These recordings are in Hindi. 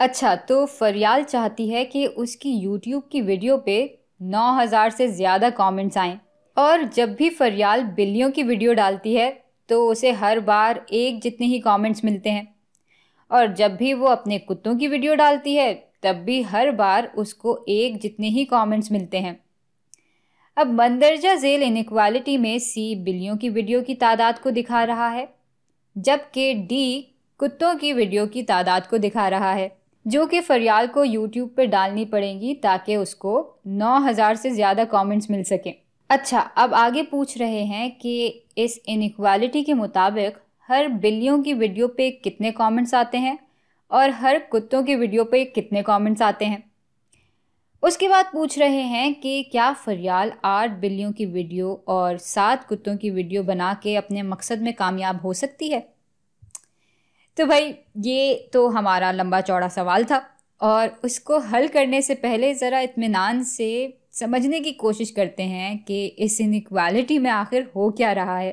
अच्छा तो फरियाल चाहती है कि उसकी यूट्यूब की वीडियो पे 9000 से ज़्यादा कमेंट्स आएँ और जब भी फरियाल बिल्लियों की वीडियो डालती है तो उसे हर बार एक जितने ही कमेंट्स मिलते हैं और जब भी वो अपने कुत्तों की वीडियो डालती है तब भी हर बार उसको एक जितने ही कमेंट्स मिलते हैं अब मंदरजा जेल इनक्वालिटी में सी बिल्लियों की वीडियो की तादाद को दिखा रहा है जबकि डी कुत्तों की वीडियो की तादाद को दिखा रहा है जो कि फरियाल को यूट्यूब पर डालनी पड़ेंगी ताकि उसको 9000 से ज़्यादा कमेंट्स मिल सकें अच्छा अब आगे पूछ रहे हैं कि इस इनक्वालिटी के मुताबिक हर बिल्लियों की वीडियो पे कितने कमेंट्स आते हैं और हर कुत्तों की वीडियो पे कितने कमेंट्स आते हैं उसके बाद पूछ रहे हैं कि क्या फरियाल आठ बिल्लियों की वीडियो और सात कुत्तों की वीडियो बना के अपने मकसद में कामयाब हो सकती है तो भाई ये तो हमारा लंबा चौड़ा सवाल था और उसको हल करने से पहले ज़रा इतमान से समझने की कोशिश करते हैं कि इस इनक्वालिटी में आखिर हो क्या रहा है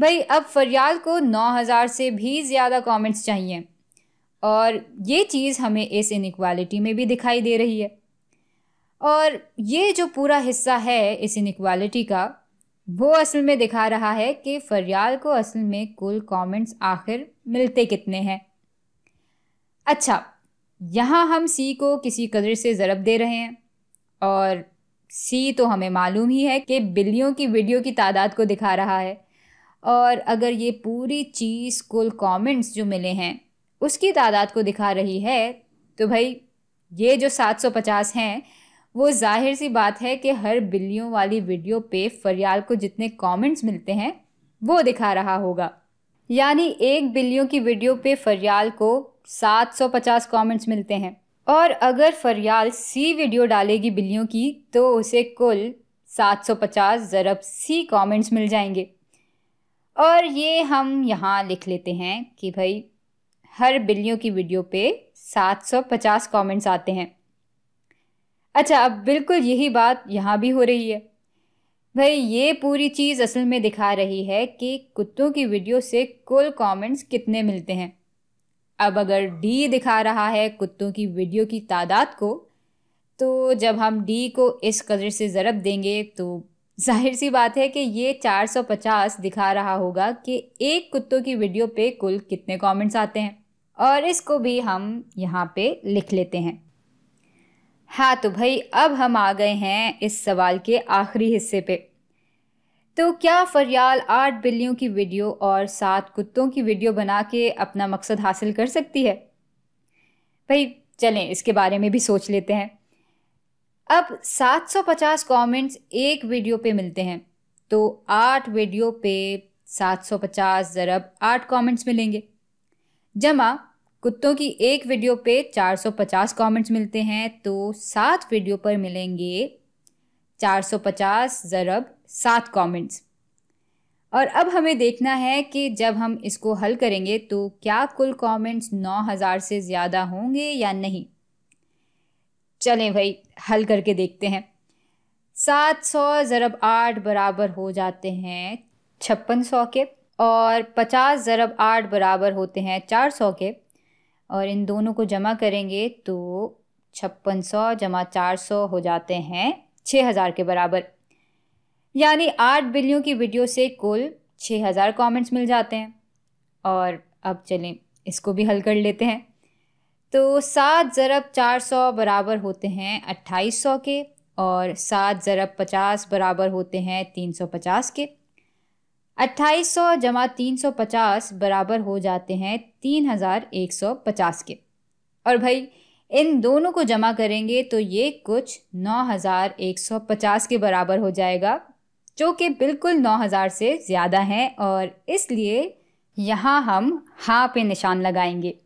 भाई अब फरियाल को 9000 से भी ज़्यादा कमेंट्स चाहिए और ये चीज़ हमें इस इनक्वालिटी में भी दिखाई दे रही है और ये जो पूरा हिस्सा है इस इनक्वालिटी का वो असल में दिखा रहा है कि फरियाल को असल में कुल कमेंट्स आखिर मिलते कितने हैं अच्छा यहाँ हम सी को किसी कदर से ज़रब दे रहे हैं और सी तो हमें मालूम ही है कि बिल्लियों की वीडियो की तादाद को दिखा रहा है और अगर ये पूरी चीज़ कुल कमेंट्स जो मिले हैं उसकी तादाद को दिखा रही है तो भाई ये जो 750 हैं वो जाहिर सी बात है कि हर बिल्लियों वाली वीडियो पे फरियाल को जितने कमेंट्स मिलते हैं वो दिखा रहा होगा यानी एक बिल्लियों की वीडियो पे फरियाल को 750 कमेंट्स मिलते हैं और अगर फरियाल सी वीडियो डालेगी बिल्लियों की तो उसे कुल 750 ज़रब सी कमेंट्स मिल जाएंगे और ये हम यहाँ लिख लेते हैं कि भाई हर बिल्लियों की वीडियो पे 750 कमेंट्स आते हैं अच्छा अब बिल्कुल यही बात यहाँ भी हो रही है भाई ये पूरी चीज़ असल में दिखा रही है कि कुत्तों की वीडियो से कुल कमेंट्स कितने मिलते हैं अब अगर डी दिखा रहा है कुत्तों की वीडियो की तादाद को तो जब हम डी को इस कदर से ज़रब देंगे तो जाहिर सी बात है कि ये 450 दिखा रहा होगा कि एक कुत्तों की वीडियो पे कुल कितने कमेंट्स आते हैं और इसको भी हम यहाँ पे लिख लेते हैं हाँ तो भाई अब हम आ गए हैं इस सवाल के आखिरी हिस्से पे तो क्या फरियाल आठ बिल्लियों की वीडियो और सात कुत्तों की वीडियो बना के अपना मकसद हासिल कर सकती है भाई चलें इसके बारे में भी सोच लेते हैं अब 750 कमेंट्स एक वीडियो पे मिलते हैं तो आठ वीडियो पे 750 ज़रब आठ कॉमेंट्स मिलेंगे जमा कुत्तों की एक वीडियो पे 450 कमेंट्स मिलते हैं तो सात वीडियो पर मिलेंगे 450 ज़रब सात कॉमेंट्स और अब हमें देखना है कि जब हम इसको हल करेंगे तो क्या कुल कमेंट्स 9000 से ज़्यादा होंगे या नहीं चलें भाई हल करके देखते हैं सात सौ ज़रब आठ बराबर हो जाते हैं छप्पन सौ के और पचास ज़रब आठ बराबर होते हैं चार सौ के और इन दोनों को जमा करेंगे तो छप्पन सौ जमा चार सौ हो जाते हैं छः हज़ार के बराबर यानी आठ बिलियों की वीडियो से कुल छः हज़ार कॉमेंट्स मिल जाते हैं और अब चलें इसको भी हल कर लेते हैं तो सात ज़रब चार सौ बराबर होते हैं अट्ठाईस सौ के और सात ज़रब पचास बराबर होते हैं तीन सौ पचास के अट्ठाईस सौ जमा तीन सौ पचास बराबर हो जाते हैं तीन हज़ार एक सौ पचास के और भाई इन दोनों को जमा करेंगे तो ये कुछ नौ हज़ार एक सौ पचास के बराबर हो जाएगा जो कि बिल्कुल नौ हज़ार से ज़्यादा हैं और इसलिए यहाँ हम हाँ पे निशान लगाएंगे